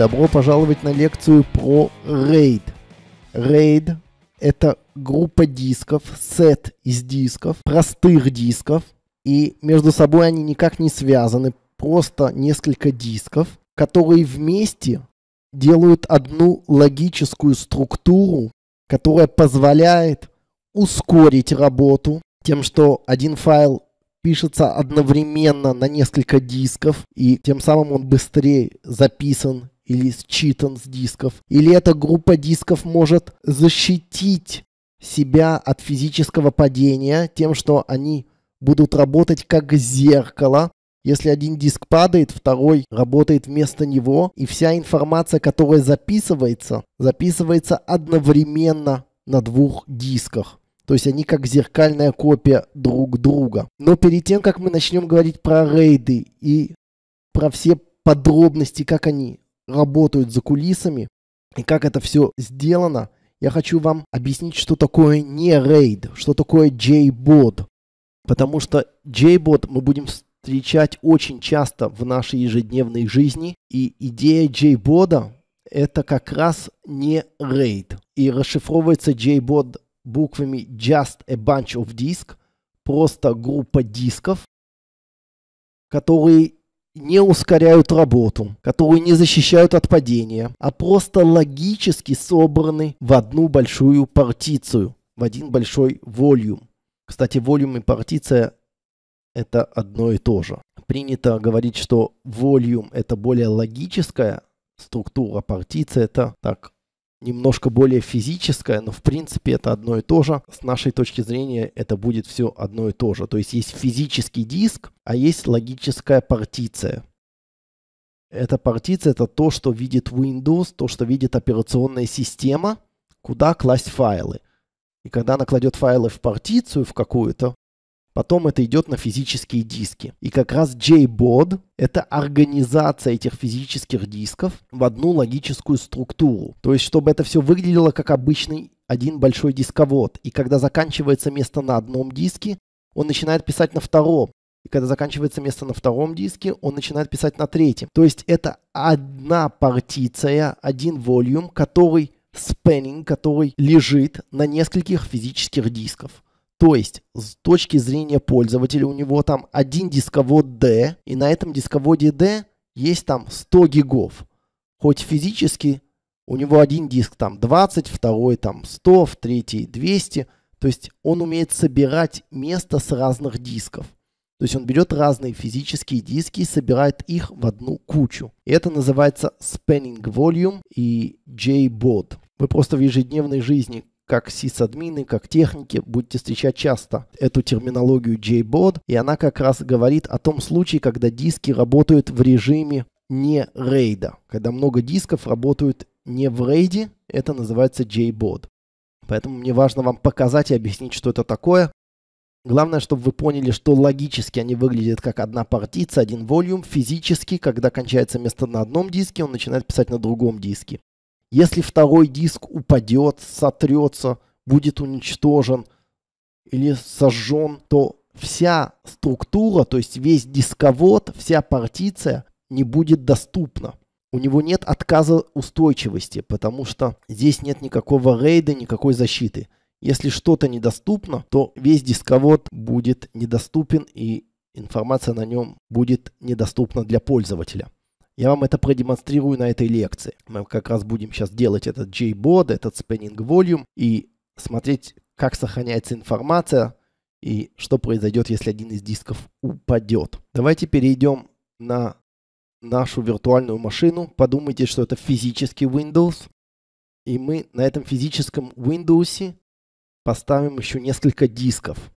Добро пожаловать на лекцию про RAID. RAID — это группа дисков, сет из дисков, простых дисков, и между собой они никак не связаны, просто несколько дисков, которые вместе делают одну логическую структуру, которая позволяет ускорить работу тем, что один файл пишется одновременно на несколько дисков, и тем самым он быстрее записан или считан с дисков, или эта группа дисков может защитить себя от физического падения тем, что они будут работать как зеркало. Если один диск падает, второй работает вместо него, и вся информация, которая записывается, записывается одновременно на двух дисках. То есть они как зеркальная копия друг друга. Но перед тем, как мы начнем говорить про рейды и про все подробности, как они работают за кулисами и как это все сделано, я хочу вам объяснить, что такое не рейд, что такое JBOD. Потому что JBOD мы будем встречать очень часто в нашей ежедневной жизни. И идея JBOD это как раз не рейд. И расшифровывается JBOD буквами Just a Bunch of Disk, просто группа дисков, которые не ускоряют работу, которую не защищают от падения, а просто логически собраны в одну большую партицию, в один большой волюм. Кстати, волюм и партиция – это одно и то же. Принято говорить, что волюм – это более логическая структура, партиция – это так немножко более физическое, но в принципе это одно и то же. С нашей точки зрения это будет все одно и то же. То есть есть физический диск, а есть логическая партиция. Эта партиция это то, что видит Windows, то, что видит операционная система, куда класть файлы. И когда она кладет файлы в партицию в какую-то, Потом это идет на физические диски. И как раз JBOD – это организация этих физических дисков в одну логическую структуру. То есть, чтобы это все выглядело как обычный один большой дисковод. И когда заканчивается место на одном диске, он начинает писать на втором. И когда заканчивается место на втором диске, он начинает писать на третьем. То есть это одна партиция, один волюм, который спеннинг, который лежит на нескольких физических дисках. То есть, с точки зрения пользователя, у него там один дисковод D, и на этом дисководе D есть там 100 гигов. Хоть физически у него один диск там 20, второй там 100, в третий 200. То есть, он умеет собирать место с разных дисков. То есть он берет разные физические диски и собирает их в одну кучу. И это называется Spanning Volume и JBOD. Вы просто в ежедневной жизни как сисадмины, как техники, будете встречать часто эту терминологию JBOD, и она как раз говорит о том случае, когда диски работают в режиме не рейда. Когда много дисков работают не в рейде, это называется JBOD. Поэтому мне важно вам показать и объяснить, что это такое. Главное, чтобы вы поняли, что логически они выглядят как одна партица, один волюм. Физически, когда кончается место на одном диске, он начинает писать на другом диске. Если второй диск упадет, сотрется, будет уничтожен или сожжен, то вся структура, то есть весь дисковод, вся партиция не будет доступна. У него нет отказа устойчивости, потому что здесь нет никакого рейда, никакой защиты. Если что-то недоступно, то весь дисковод будет недоступен и информация на нем будет недоступна для пользователя. Я вам это продемонстрирую на этой лекции. Мы как раз будем сейчас делать этот JBOD, этот Spanning Volume и смотреть, как сохраняется информация и что произойдет, если один из дисков упадет. Давайте перейдем на нашу виртуальную машину. Подумайте, что это физический Windows. И мы на этом физическом Windows поставим еще несколько дисков.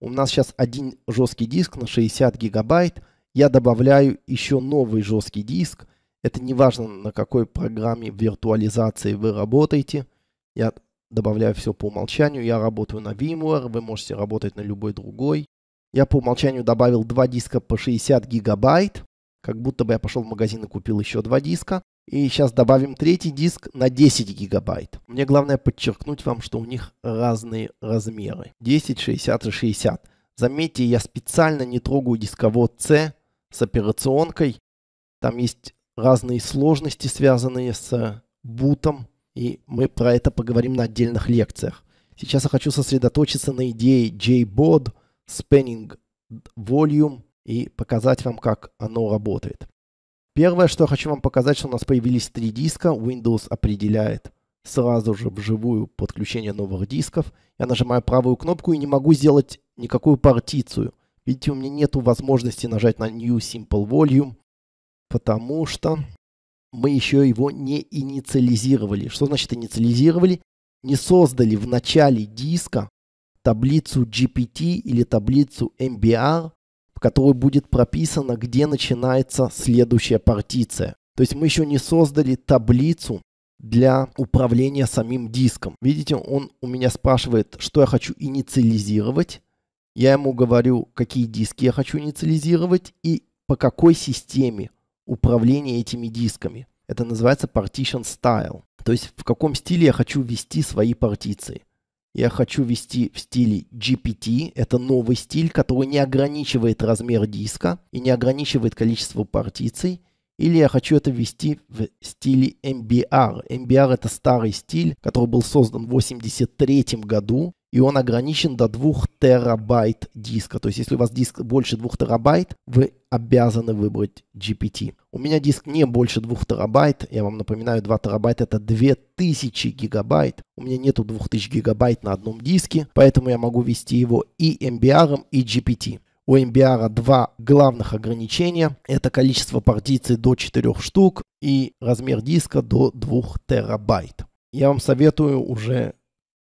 У нас сейчас один жесткий диск на 60 гигабайт – я добавляю еще новый жесткий диск. Это не важно, на какой программе виртуализации вы работаете. Я добавляю все по умолчанию. Я работаю на VMware, вы можете работать на любой другой. Я по умолчанию добавил два диска по 60 гигабайт. Как будто бы я пошел в магазин и купил еще два диска. И сейчас добавим третий диск на 10 гигабайт. Мне главное подчеркнуть вам, что у них разные размеры. 10, 60 и 60. Заметьте, я специально не трогаю дисковод C, с операционкой. Там есть разные сложности, связанные с э, бутом, и мы про это поговорим на отдельных лекциях. Сейчас я хочу сосредоточиться на идее JBOD, Spanning Volume, и показать вам, как оно работает. Первое, что я хочу вам показать, что у нас появились три диска. Windows определяет сразу же вживую подключение новых дисков. Я нажимаю правую кнопку и не могу сделать никакую партицию – Видите, у меня нету возможности нажать на New Simple Volume, потому что мы еще его не инициализировали. Что значит инициализировали? Не создали в начале диска таблицу GPT или таблицу MBR, в которой будет прописано, где начинается следующая партиция. То есть мы еще не создали таблицу для управления самим диском. Видите, он у меня спрашивает, что я хочу инициализировать. Я ему говорю, какие диски я хочу инициализировать и по какой системе управления этими дисками. Это называется partition style. То есть в каком стиле я хочу вести свои партиции. Я хочу вести в стиле GPT. Это новый стиль, который не ограничивает размер диска и не ограничивает количество партиций. Или я хочу это вести в стиле MBR. MBR это старый стиль, который был создан в 1983 году и он ограничен до 2 терабайт диска. То есть, если у вас диск больше 2 терабайт, вы обязаны выбрать GPT. У меня диск не больше 2 терабайт. Я вам напоминаю, 2 терабайта это 2000 гигабайт. У меня нету 2000 гигабайт на одном диске, поэтому я могу вести его и MBR, и GPT. У MBR два главных ограничения. Это количество партиций до 4 штук и размер диска до 2 терабайт. Я вам советую уже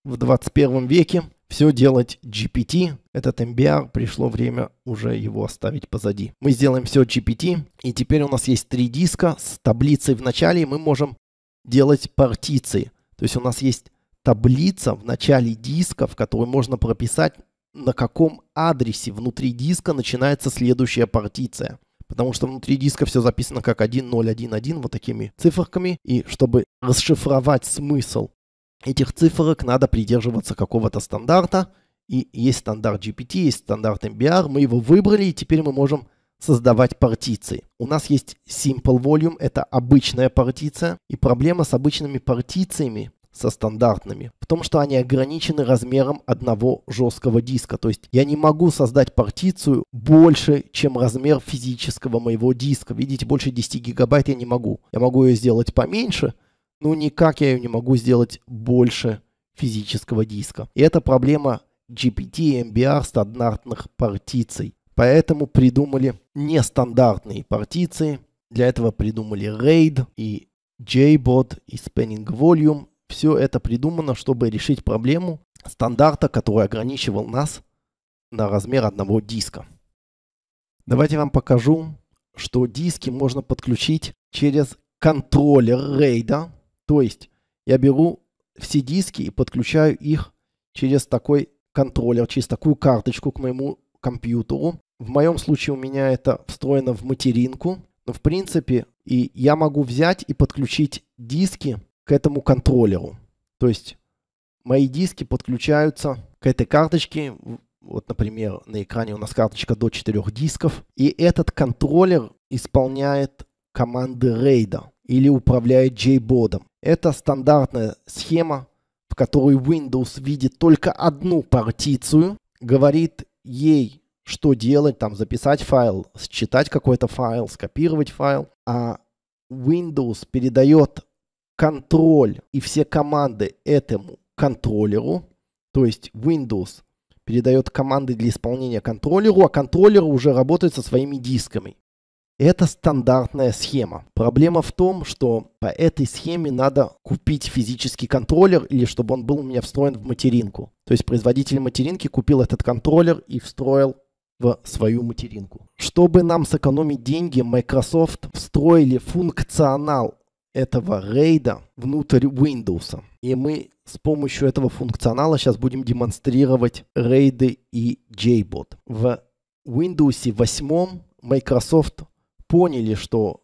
в 21 веке все делать GPT. Этот MBR пришло время уже его оставить позади. Мы сделаем все GPT, и теперь у нас есть три диска с таблицей в начале, и мы можем делать партиции. То есть у нас есть таблица в начале диска, в которой можно прописать, на каком адресе внутри диска начинается следующая партиция. Потому что внутри диска все записано как 1011 вот такими циферками. И чтобы расшифровать смысл этих циферок надо придерживаться какого-то стандарта. И есть стандарт GPT, есть стандарт MBR. Мы его выбрали, и теперь мы можем создавать партиции. У нас есть Simple Volume, это обычная партиция. И проблема с обычными партициями, со стандартными, в том, что они ограничены размером одного жесткого диска. То есть я не могу создать партицию больше, чем размер физического моего диска. Видите, больше 10 гигабайт я не могу. Я могу ее сделать поменьше – ну никак я ее не могу сделать больше физического диска. И это проблема GPT и MBR стандартных партиций. Поэтому придумали нестандартные партиции. Для этого придумали RAID и JBot и Spanning Volume. Все это придумано, чтобы решить проблему стандарта, который ограничивал нас на размер одного диска. Давайте я вам покажу, что диски можно подключить через контроллер RAID то есть я беру все диски и подключаю их через такой контроллер, через такую карточку к моему компьютеру. В моем случае у меня это встроено в материнку. Но в принципе и я могу взять и подключить диски к этому контроллеру. То есть мои диски подключаются к этой карточке. Вот, например, на экране у нас карточка до 4 дисков. И этот контроллер исполняет команды рейда или управляет JBODом. Это стандартная схема, в которой Windows видит только одну партицию, говорит ей, что делать, там записать файл, считать какой-то файл, скопировать файл, а Windows передает контроль и все команды этому контроллеру, то есть Windows передает команды для исполнения контроллеру, а контроллер уже работает со своими дисками. Это стандартная схема. Проблема в том, что по этой схеме надо купить физический контроллер или чтобы он был у меня встроен в материнку. То есть производитель материнки купил этот контроллер и встроил в свою материнку. Чтобы нам сэкономить деньги, Microsoft встроили функционал этого рейда внутрь Windows. И мы с помощью этого функционала сейчас будем демонстрировать рейды и JBot. В Windows 8 Microsoft поняли, что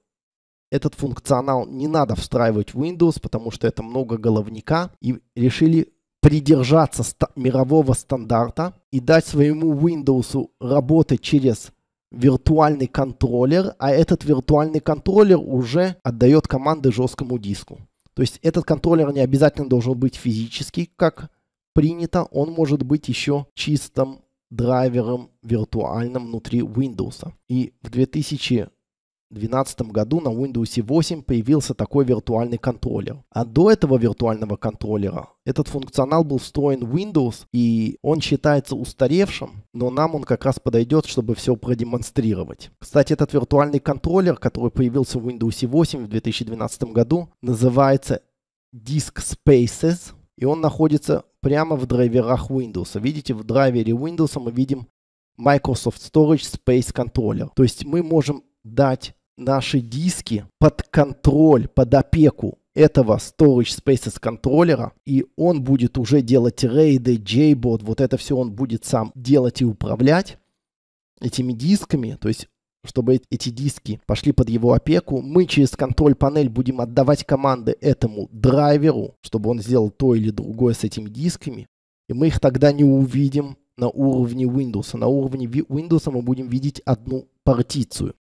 этот функционал не надо встраивать в Windows, потому что это много головника, и решили придержаться ста- мирового стандарта и дать своему Windows работать через виртуальный контроллер, а этот виртуальный контроллер уже отдает команды жесткому диску. То есть этот контроллер не обязательно должен быть физический, как принято, он может быть еще чистым драйвером виртуальным внутри Windows. И в 2000 2012 году на Windows 8 появился такой виртуальный контроллер. А до этого виртуального контроллера этот функционал был встроен в Windows, и он считается устаревшим, но нам он как раз подойдет, чтобы все продемонстрировать. Кстати, этот виртуальный контроллер, который появился в Windows 8 в 2012 году, называется Disk Spaces, и он находится прямо в драйверах Windows. Видите, в драйвере Windows мы видим Microsoft Storage Space Controller. То есть мы можем дать наши диски под контроль, под опеку этого Storage Spaces контроллера, и он будет уже делать рейды, JBot, вот это все он будет сам делать и управлять этими дисками, то есть чтобы эти диски пошли под его опеку. Мы через контроль-панель будем отдавать команды этому драйверу, чтобы он сделал то или другое с этими дисками. И мы их тогда не увидим на уровне Windows. На уровне Windows мы будем видеть одну партицию.